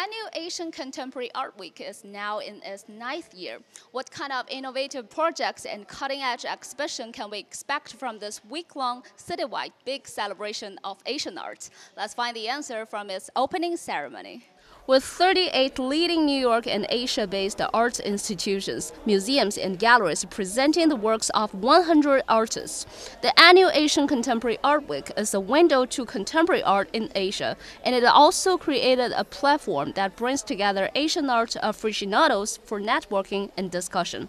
annual Asian Contemporary Art Week is now in its ninth year. What kind of innovative projects and cutting-edge exhibition can we expect from this week-long citywide big celebration of Asian arts? Let's find the answer from its opening ceremony with 38 leading New York and Asia based art institutions, museums, and galleries presenting the works of 100 artists. The annual Asian Contemporary Art Week is a window to contemporary art in Asia, and it also created a platform that brings together Asian art aficionados for networking and discussion.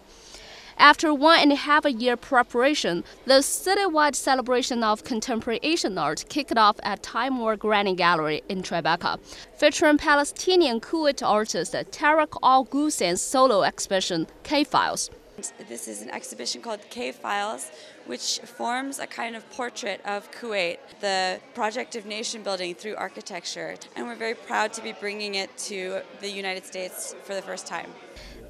After one and a half a year preparation, the citywide celebration of contemporary Asian art kicked off at Time War Granny Gallery in Tribeca, featuring Palestinian Kuwait artist Tarek Al Gusen's solo exhibition K Files. This is an exhibition called K Files, which forms a kind of portrait of Kuwait, the project of nation building through architecture. And we're very proud to be bringing it to the United States for the first time.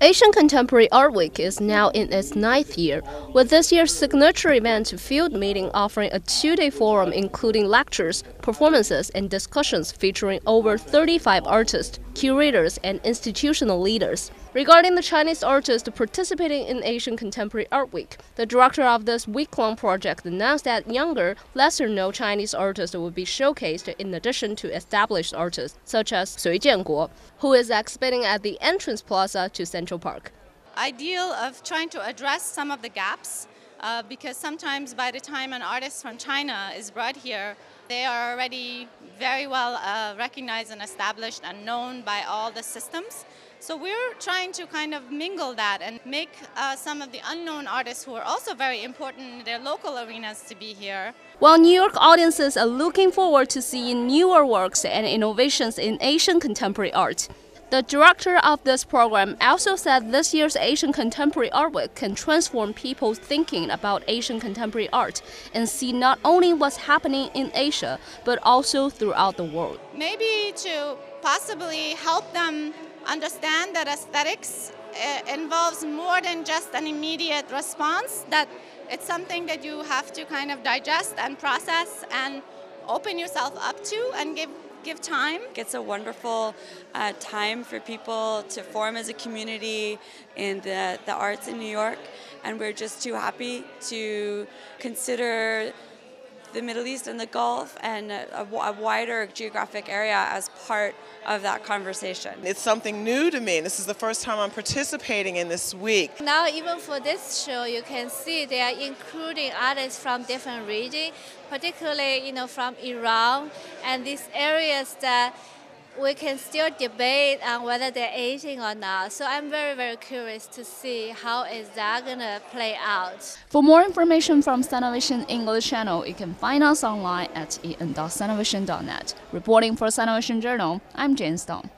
Asian Contemporary Art Week is now in its ninth year, with this year's signature event Field Meeting offering a two-day forum including lectures, performances, and discussions featuring over 35 artists, curators, and institutional leaders. Regarding the Chinese artists participating in Asian Contemporary Art Week, the director of this week-long project announced that younger, lesser-known Chinese artists will be showcased in addition to established artists such as Sui Jianguo, who is exhibiting at the Entrance Plaza to Central Central Park? Ideal of trying to address some of the gaps uh, because sometimes by the time an artist from China is brought here, they are already very well uh, recognized and established and known by all the systems. So we're trying to kind of mingle that and make uh, some of the unknown artists who are also very important in their local arenas to be here. While New York audiences are looking forward to seeing newer works and innovations in Asian contemporary art, the director of this program also said this year's Asian Contemporary Art Week can transform people's thinking about Asian contemporary art and see not only what's happening in Asia, but also throughout the world. Maybe to possibly help them understand that aesthetics eh, involves more than just an immediate response, that it's something that you have to kind of digest and process and open yourself up to and give give time. It's a wonderful uh, time for people to form as a community in the, the arts in New York, and we're just too happy to consider the Middle East and the Gulf and a, a, wider geographic area as part of that conversation. It's something new to me. This is the first time I'm participating in this week. Now, even for this show, you can see they are including artists from different regions, particularly you know from Iran and these areas that we can still debate on whether they're aging or not. So I'm very, very curious to see how is that gonna play out. For more information from Sanovision English channel, you can find us online at en.sunovision.net. Reporting for Sanovision Journal, I'm Jane Stone.